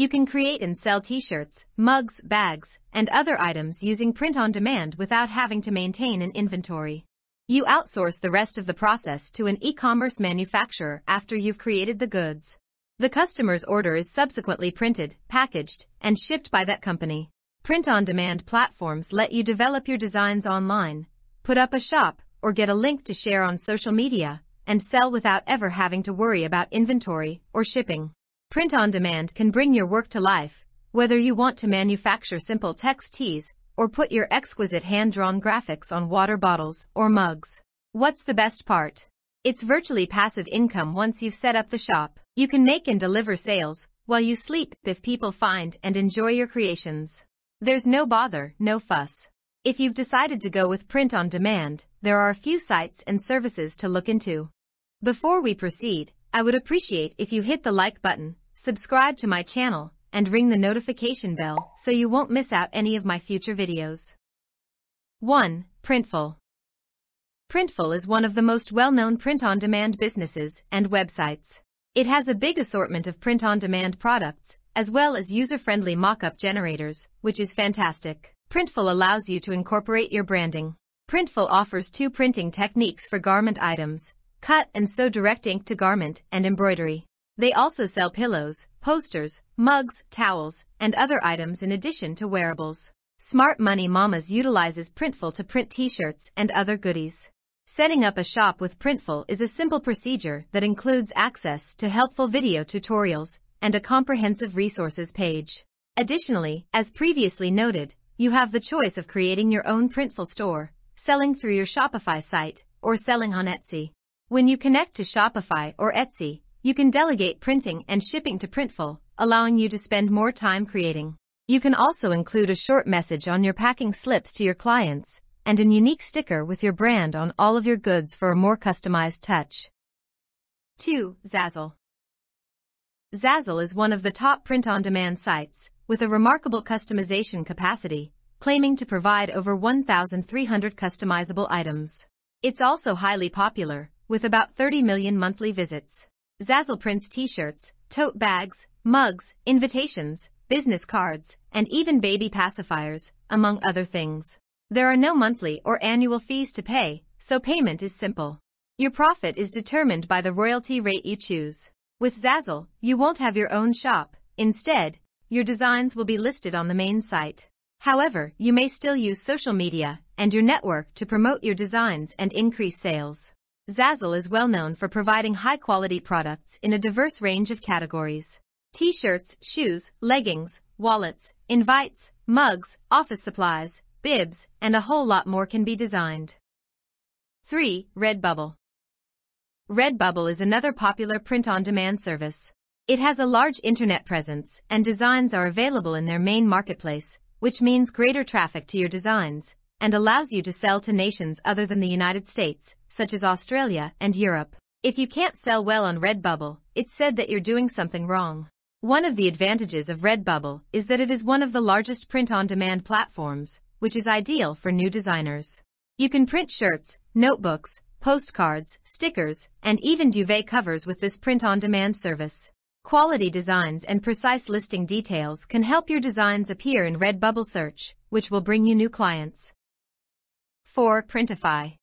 You can create and sell t-shirts, mugs, bags, and other items using print on demand without having to maintain an inventory. You outsource the rest of the process to an e-commerce manufacturer after you've created the goods. The customer's order is subsequently printed, packaged, and shipped by that company. Print-on-demand platforms let you develop your designs online, put up a shop, or get a link to share on social media, and sell without ever having to worry about inventory or shipping. Print on demand can bring your work to life, whether you want to manufacture simple text teas or put your exquisite hand-drawn graphics on water bottles or mugs. What's the best part? It's virtually passive income once you've set up the shop. You can make and deliver sales while you sleep if people find and enjoy your creations. There's no bother, no fuss. If you've decided to go with print on demand, there are a few sites and services to look into. Before we proceed, I would appreciate if you hit the like button, subscribe to my channel, and ring the notification bell so you won't miss out any of my future videos. 1. Printful Printful is one of the most well-known print-on-demand businesses and websites. It has a big assortment of print-on-demand products, as well as user-friendly mock-up generators, which is fantastic. Printful allows you to incorporate your branding. Printful offers two printing techniques for garment items, cut and sew direct ink to garment and embroidery. They also sell pillows, posters, mugs, towels, and other items in addition to wearables. Smart Money Mamas utilizes Printful to print t-shirts and other goodies. Setting up a shop with Printful is a simple procedure that includes access to helpful video tutorials and a comprehensive resources page. Additionally, as previously noted, you have the choice of creating your own Printful store, selling through your Shopify site, or selling on Etsy. When you connect to Shopify or Etsy, you can delegate printing and shipping to Printful, allowing you to spend more time creating. You can also include a short message on your packing slips to your clients and an unique sticker with your brand on all of your goods for a more customized touch. 2. Zazzle Zazzle is one of the top print-on-demand sites, with a remarkable customization capacity, claiming to provide over 1,300 customizable items. It's also highly popular, with about 30 million monthly visits. Zazzle prints t-shirts, tote bags, mugs, invitations, business cards, and even baby pacifiers, among other things. There are no monthly or annual fees to pay, so payment is simple. Your profit is determined by the royalty rate you choose. With Zazzle, you won't have your own shop. Instead, your designs will be listed on the main site. However, you may still use social media and your network to promote your designs and increase sales. Zazzle is well known for providing high-quality products in a diverse range of categories. T-shirts, shoes, leggings, wallets, invites, mugs, office supplies, bibs, and a whole lot more can be designed. 3. Redbubble Redbubble is another popular print-on-demand service. It has a large internet presence and designs are available in their main marketplace, which means greater traffic to your designs and allows you to sell to nations other than the United States, such as Australia and Europe. If you can't sell well on Redbubble, it's said that you're doing something wrong. One of the advantages of Redbubble is that it is one of the largest print-on-demand platforms, which is ideal for new designers. You can print shirts, notebooks, postcards, stickers, and even duvet covers with this print-on-demand service. Quality designs and precise listing details can help your designs appear in Redbubble search, which will bring you new clients. 4. Printify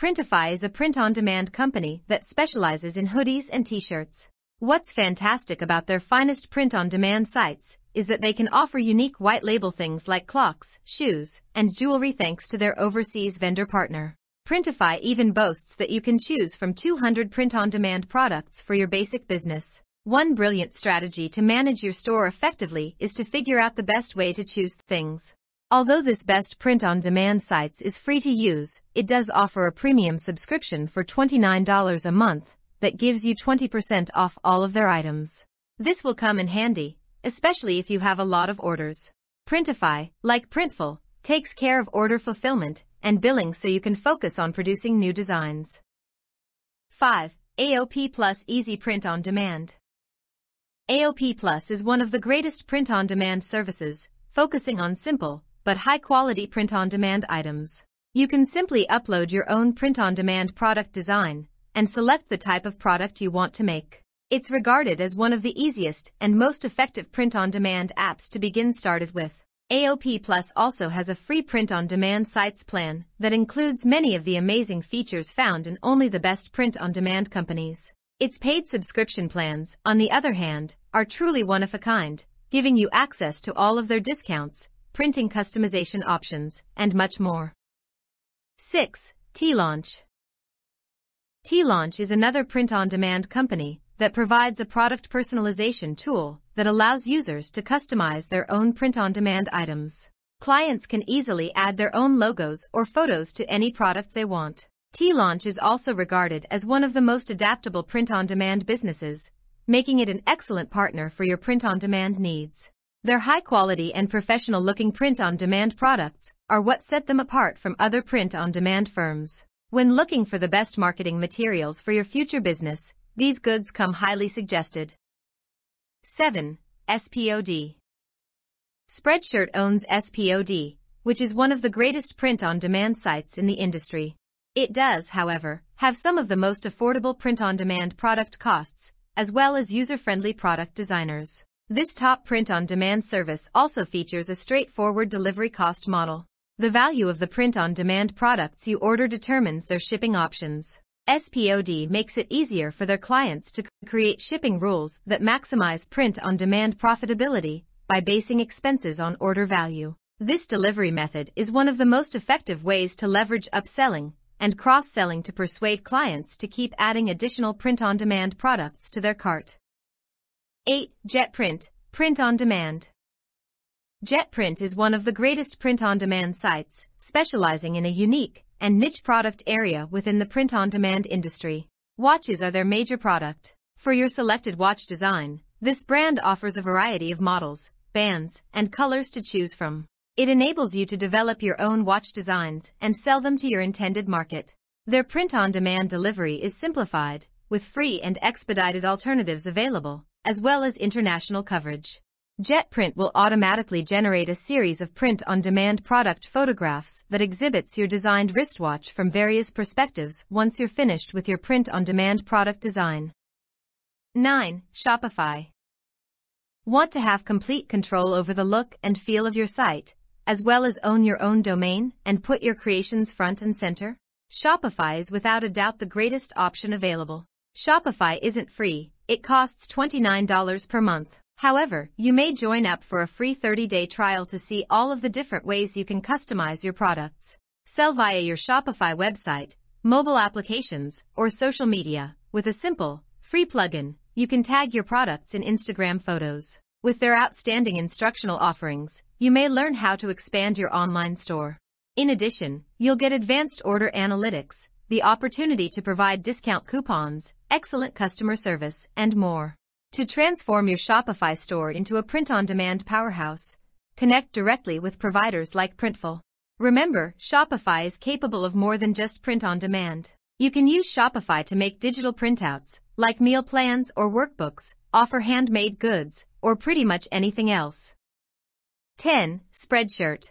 Printify is a print-on-demand company that specializes in hoodies and t-shirts. What's fantastic about their finest print-on-demand sites is that they can offer unique white label things like clocks, shoes, and jewelry thanks to their overseas vendor partner. Printify even boasts that you can choose from 200 print-on-demand products for your basic business. One brilliant strategy to manage your store effectively is to figure out the best way to choose things. Although this best print-on-demand sites is free to use, it does offer a premium subscription for $29 a month that gives you 20% off all of their items. This will come in handy, especially if you have a lot of orders. Printify, like Printful, takes care of order fulfillment and billing so you can focus on producing new designs. 5. AOP Plus Easy Print on Demand AOP Plus is one of the greatest print-on-demand services, focusing on simple, but high-quality print-on-demand items. You can simply upload your own print-on-demand product design and select the type of product you want to make. It's regarded as one of the easiest and most effective print-on-demand apps to begin started with. AOP Plus also has a free print-on-demand sites plan that includes many of the amazing features found in only the best print-on-demand companies. Its paid subscription plans, on the other hand, are truly one of a kind, giving you access to all of their discounts printing customization options, and much more. 6. T-Launch T-Launch is another print-on-demand company that provides a product personalization tool that allows users to customize their own print-on-demand items. Clients can easily add their own logos or photos to any product they want. T-Launch is also regarded as one of the most adaptable print-on-demand businesses, making it an excellent partner for your print-on-demand needs. Their high quality and professional looking print-on-demand products are what set them apart from other print-on-demand firms. When looking for the best marketing materials for your future business, these goods come highly suggested. 7. SPOD Spreadshirt owns SPOD, which is one of the greatest print-on-demand sites in the industry. It does, however, have some of the most affordable print-on-demand product costs, as well as user-friendly product designers. This top print-on-demand service also features a straightforward delivery cost model. The value of the print-on-demand products you order determines their shipping options. SPOD makes it easier for their clients to create shipping rules that maximize print-on-demand profitability by basing expenses on order value. This delivery method is one of the most effective ways to leverage upselling and cross-selling to persuade clients to keep adding additional print-on-demand products to their cart. 8. JetPrint, Print on Demand. JetPrint is one of the greatest print-on-demand sites, specializing in a unique and niche product area within the print-on-demand industry. Watches are their major product. For your selected watch design, this brand offers a variety of models, bands, and colors to choose from. It enables you to develop your own watch designs and sell them to your intended market. Their print-on-demand delivery is simplified, with free and expedited alternatives available as well as international coverage. JetPrint will automatically generate a series of print-on-demand product photographs that exhibits your designed wristwatch from various perspectives once you're finished with your print-on-demand product design. 9. Shopify. Want to have complete control over the look and feel of your site, as well as own your own domain and put your creations front and center? Shopify is without a doubt the greatest option available. Shopify isn't free, it costs $29 per month. However, you may join up for a free 30-day trial to see all of the different ways you can customize your products. Sell via your Shopify website, mobile applications, or social media. With a simple, free plugin, you can tag your products in Instagram photos. With their outstanding instructional offerings, you may learn how to expand your online store. In addition, you'll get advanced order analytics, the opportunity to provide discount coupons, excellent customer service, and more. To transform your Shopify store into a print-on-demand powerhouse, connect directly with providers like Printful. Remember, Shopify is capable of more than just print-on-demand. You can use Shopify to make digital printouts, like meal plans or workbooks, offer handmade goods, or pretty much anything else. 10. Spreadshirt.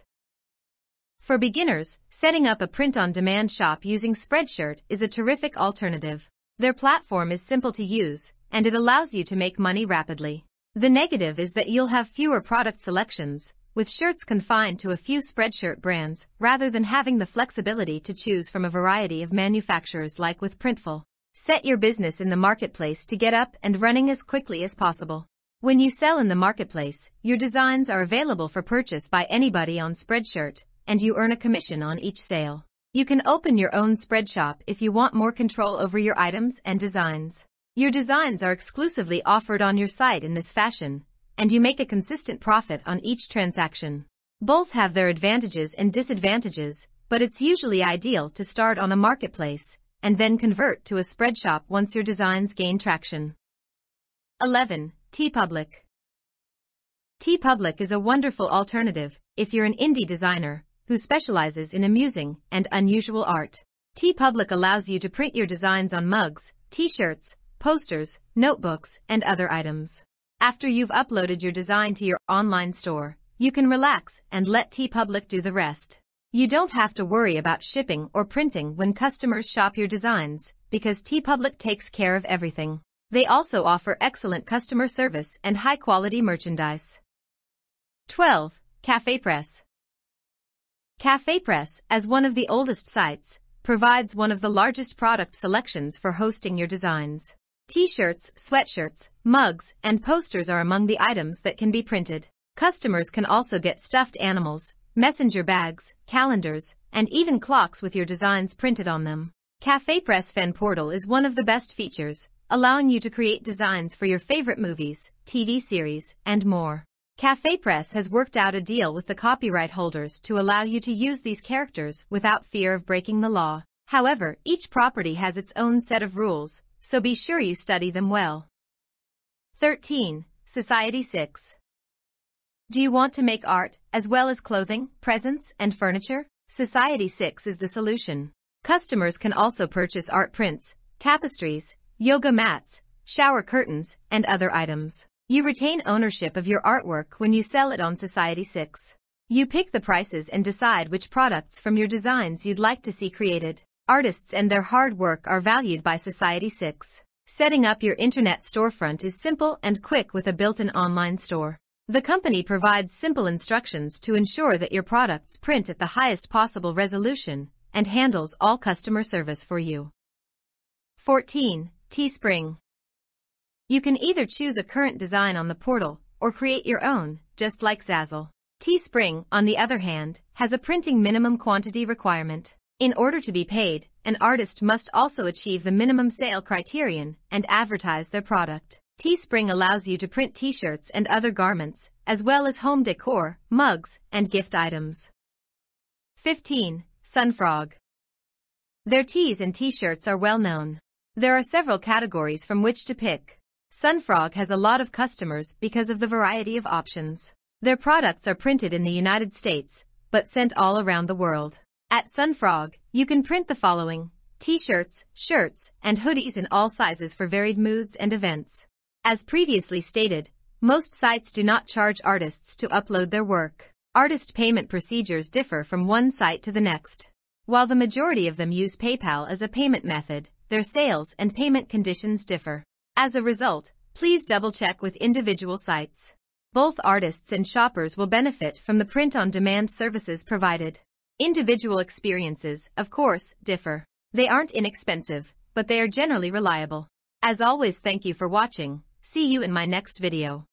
For beginners, setting up a print-on-demand shop using Spreadshirt is a terrific alternative. Their platform is simple to use, and it allows you to make money rapidly. The negative is that you'll have fewer product selections, with shirts confined to a few spreadshirt brands rather than having the flexibility to choose from a variety of manufacturers like with Printful. Set your business in the marketplace to get up and running as quickly as possible. When you sell in the marketplace, your designs are available for purchase by anybody on Spreadshirt, and you earn a commission on each sale. You can open your own spread shop if you want more control over your items and designs. Your designs are exclusively offered on your site in this fashion, and you make a consistent profit on each transaction. Both have their advantages and disadvantages, but it's usually ideal to start on a marketplace and then convert to a spread shop once your designs gain traction. 11. TeePublic TeePublic is a wonderful alternative if you're an indie designer who specializes in amusing and unusual art. TeePublic allows you to print your designs on mugs, t-shirts, posters, notebooks, and other items. After you've uploaded your design to your online store, you can relax and let TeePublic do the rest. You don't have to worry about shipping or printing when customers shop your designs because TeePublic takes care of everything. They also offer excellent customer service and high-quality merchandise. 12. Cafe Press Café Press, as one of the oldest sites, provides one of the largest product selections for hosting your designs. T-shirts, sweatshirts, mugs, and posters are among the items that can be printed. Customers can also get stuffed animals, messenger bags, calendars, and even clocks with your designs printed on them. Café Press Fan Portal is one of the best features, allowing you to create designs for your favorite movies, TV series, and more. Cafe Press has worked out a deal with the copyright holders to allow you to use these characters without fear of breaking the law. However, each property has its own set of rules, so be sure you study them well. 13. Society 6. Do you want to make art, as well as clothing, presents, and furniture? Society 6 is the solution. Customers can also purchase art prints, tapestries, yoga mats, shower curtains, and other items. You retain ownership of your artwork when you sell it on Society 6. You pick the prices and decide which products from your designs you'd like to see created. Artists and their hard work are valued by Society 6. Setting up your internet storefront is simple and quick with a built-in online store. The company provides simple instructions to ensure that your products print at the highest possible resolution and handles all customer service for you. 14. Teespring you can either choose a current design on the portal or create your own, just like Zazzle. Teespring, on the other hand, has a printing minimum quantity requirement. In order to be paid, an artist must also achieve the minimum sale criterion and advertise their product. Teespring allows you to print t-shirts and other garments, as well as home decor, mugs, and gift items. 15. Sunfrog. Their tees and t-shirts are well known. There are several categories from which to pick. Sunfrog has a lot of customers because of the variety of options. Their products are printed in the United States, but sent all around the world. At Sunfrog, you can print the following. T-shirts, shirts, and hoodies in all sizes for varied moods and events. As previously stated, most sites do not charge artists to upload their work. Artist payment procedures differ from one site to the next. While the majority of them use PayPal as a payment method, their sales and payment conditions differ. As a result, please double-check with individual sites. Both artists and shoppers will benefit from the print-on-demand services provided. Individual experiences, of course, differ. They aren't inexpensive, but they are generally reliable. As always thank you for watching, see you in my next video.